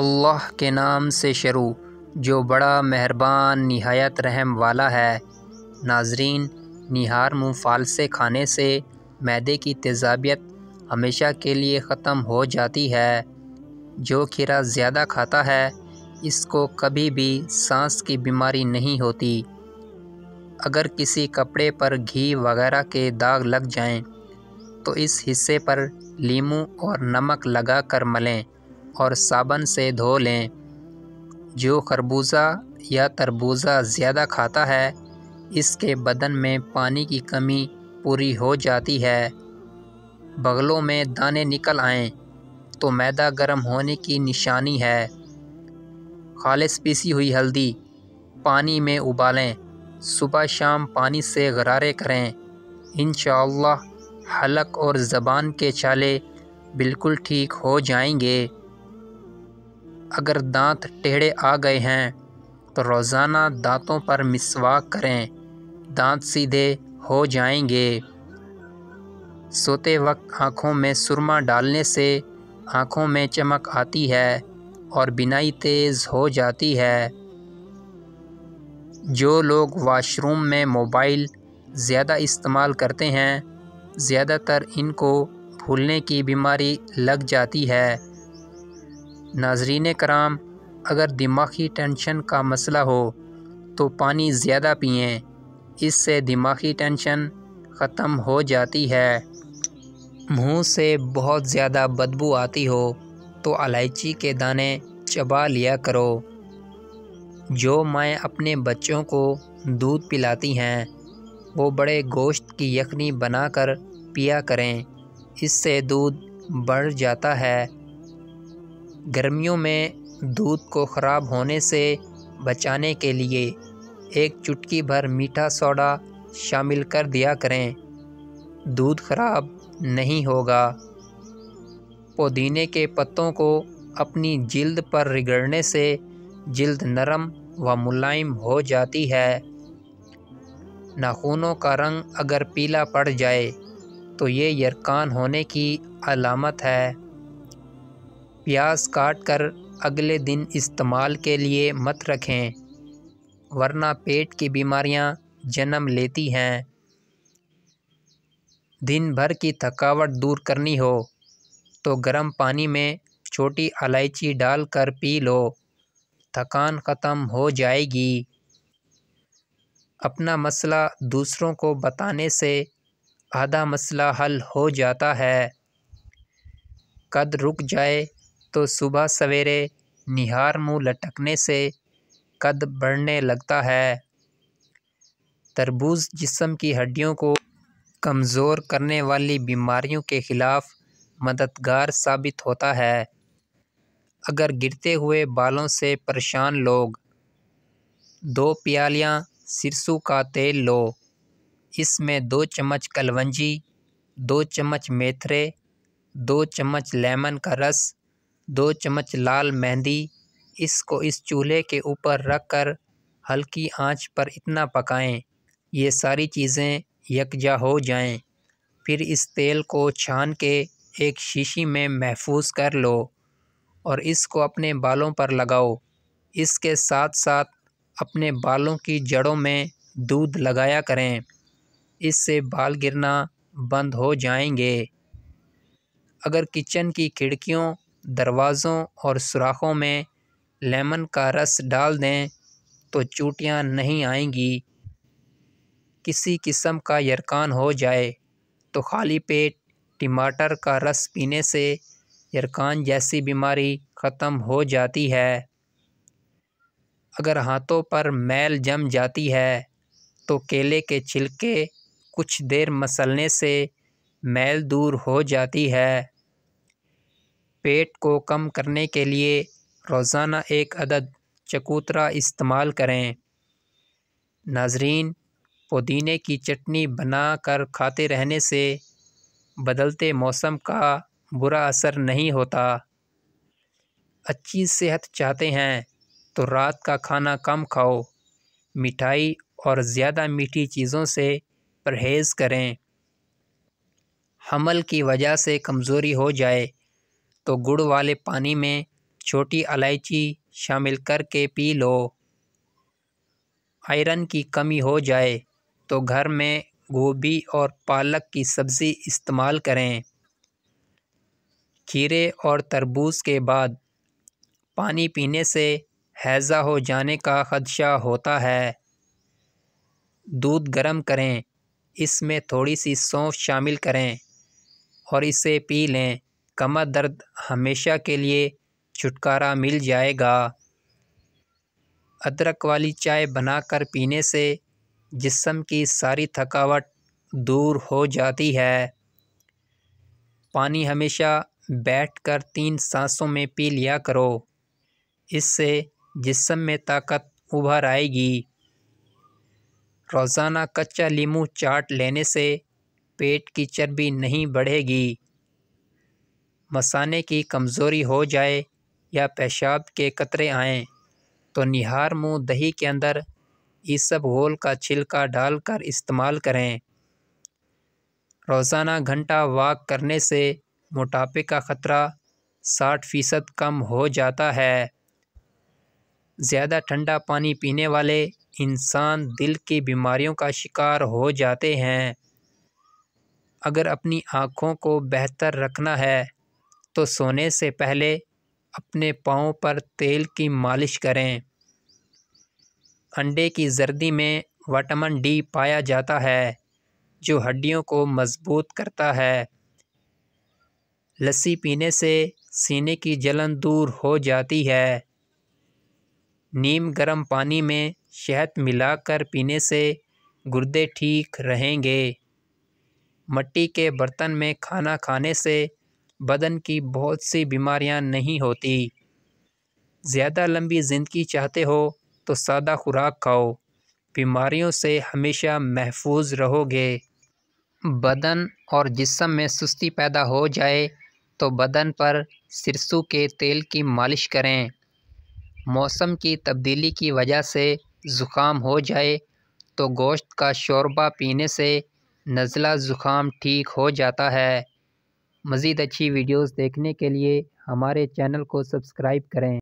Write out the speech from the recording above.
अल्लाह के नाम से शुरू जो बड़ा मेहरबान नहायत रहम वाला है नाजरीन निहार मुँह फालसे खाने से मैदे की तेज़ाबियत हमेशा के लिए ख़त्म हो जाती है जो खीरा ज़्यादा खाता है इसको कभी भी सांस की बीमारी नहीं होती अगर किसी कपड़े पर घी वगैरह के दाग लग जाएं, तो इस हिस्से पर लीमू और नमक लगाकर मलें और साबन से धो लें जो खरबूजा या तरबूजा ज़्यादा खाता है इसके बदन में पानी की कमी पूरी हो जाती है बगलों में दाने निकल आएं तो मैदा गर्म होने की निशानी है खालिश पीसी हुई हल्दी पानी में उबालें सुबह शाम पानी से गरारे करें इन हलक और ज़बान के चाले बिल्कुल ठीक हो जाएंगे अगर दांत टेढ़े आ गए हैं तो रोज़ाना दांतों पर मिसवाक करें दांत सीधे हो जाएंगे सोते वक्त आँखों में सुरमा डालने से आँखों में चमक आती है और बिनाई तेज़ हो जाती है जो लोग वाशरूम में मोबाइल ज़्यादा इस्तेमाल करते हैं ज़्यादातर इनको भूलने की बीमारी लग जाती है नाजरीन कराम अगर दिमागी टेंशन का मसला हो तो पानी ज़्यादा पिएं इससे दिमागी टेंशन ख़त्म हो जाती है मुँह से बहुत ज़्यादा बदबू आती हो तो इलायची के दाने चबा लिया करो जो माएँ अपने बच्चों को दूध पिलाती हैं वो बड़े गोश्त की यखनी बनाकर पिया करें इससे दूध बढ़ जाता है गर्मियों में दूध को ख़राब होने से बचाने के लिए एक चुटकी भर मीठा सोडा शामिल कर दिया करें दूध ख़राब नहीं होगा पुदीने के पत्तों को अपनी जिल्द पर रिगड़ने से जिल्द नरम व मुलायम हो जाती है नाखूनों का रंग अगर पीला पड़ जाए तो ये यरकान होने की अलामत है प्याज काट कर अगले दिन इस्तेमाल के लिए मत रखें वरना पेट की बीमारियां जन्म लेती हैं दिन भर की थकावट दूर करनी हो तो गर्म पानी में छोटी इलायची डालकर पी लो थकान ख़त्म हो जाएगी अपना मसला दूसरों को बताने से आधा मसला हल हो जाता है कद रुक जाए तो सुबह सवेरे निहार मुँह लटकने से कद बढ़ने लगता है तरबूज जिस्म की हड्डियों को कमज़ोर करने वाली बीमारियों के ख़िलाफ़ मददगार साबित होता है अगर गिरते हुए बालों से परेशान लोग दो प्यालियाँ सिरसों का तेल लो इसमें दो चम्मच कलवंजी दो चम्मच मेथरे दो चम्मच लेमन का रस दो चम्मच लाल मेहंदी इसको इस चूल्हे के ऊपर रख कर हल्की आंच पर इतना पकाएं ये सारी चीज़ें यकजा हो जाएं फिर इस तेल को छान के एक शीशी में महफूज कर लो और इसको अपने बालों पर लगाओ इसके साथ साथ अपने बालों की जड़ों में दूध लगाया करें इससे बाल गिरना बंद हो जाएंगे अगर किचन की खिड़कियों दरवाज़ों और सुराखों में लेमन का रस डाल दें तो चूटियाँ नहीं आएंगी किसी किस्म का यरकान हो जाए तो खाली पेट टमाटर का रस पीने से यरकान जैसी बीमारी ख़त्म हो जाती है अगर हाथों पर मैल जम जाती है तो केले के छिलके कुछ देर मसलने से मैल दूर हो जाती है पेट को कम करने के लिए रोज़ाना एक अदद चकूतरा इस्तेमाल करें नाजरीन पुदीने की चटनी बना कर खाते रहने से बदलते मौसम का बुरा असर नहीं होता अच्छी सेहत चाहते हैं तो रात का खाना कम खाओ मिठाई और ज़्यादा मीठी चीज़ों से परहेज़ करें हमल की वजह से कमज़ोरी हो जाए तो गुड़ वाले पानी में छोटी इलायची शामिल करके पी लो आयरन की कमी हो जाए तो घर में गोभी और पालक की सब्ज़ी इस्तेमाल करें खीरे और तरबूज के बाद पानी पीने से हैज़ा हो जाने का खदशा होता है दूध गर्म करें इसमें थोड़ी सी सौंफ शामिल करें और इसे पी लें कमर दर्द हमेशा के लिए छुटकारा मिल जाएगा अदरक वाली चाय बनाकर पीने से जिसम की सारी थकावट दूर हो जाती है पानी हमेशा बैठकर तीन सांसों में पी लिया करो इससे जिसम में ताकत उभर आएगी रोज़ाना कच्चा लीमू चाट लेने से पेट की चर्बी नहीं बढ़ेगी मसाने की कमज़ोरी हो जाए या पेशाब के कतरे आएँ तो निहार मुँह दही के अंदर सब होल का छिलका डालकर इस्तेमाल करें रोज़ाना घंटा वाक करने से मोटापे का ख़तरा साठ फ़ीसद कम हो जाता है ज़्यादा ठंडा पानी पीने वाले इंसान दिल की बीमारियों का शिकार हो जाते हैं अगर अपनी आँखों को बेहतर रखना है तो सोने से पहले अपने पाँव पर तेल की मालिश करें अंडे की जर्दी में वटामिन डी पाया जाता है जो हड्डियों को मजबूत करता है लस्सी पीने से सीने की जलन दूर हो जाती है नीम गर्म पानी में शहद मिलाकर पीने से गुर्दे ठीक रहेंगे मट्टी के बर्तन में खाना खाने से बदन की बहुत सी बीमारियां नहीं होती ज़्यादा लंबी ज़िंदगी चाहते हो तो सादा खुराक खाओ बीमारियों से हमेशा महफूज रहोगे बदन और जिसम में सुस्ती पैदा हो जाए तो बदन पर सिरसों के तेल की मालिश करें मौसम की तब्दीली की वजह से ज़ुकाम हो जाए तो गोश्त का शोरबा पीने से नज़ला ज़ुकाम ठीक हो जाता है मज़ीद अच्छी वीडियोस देखने के लिए हमारे चैनल को सब्सक्राइब करें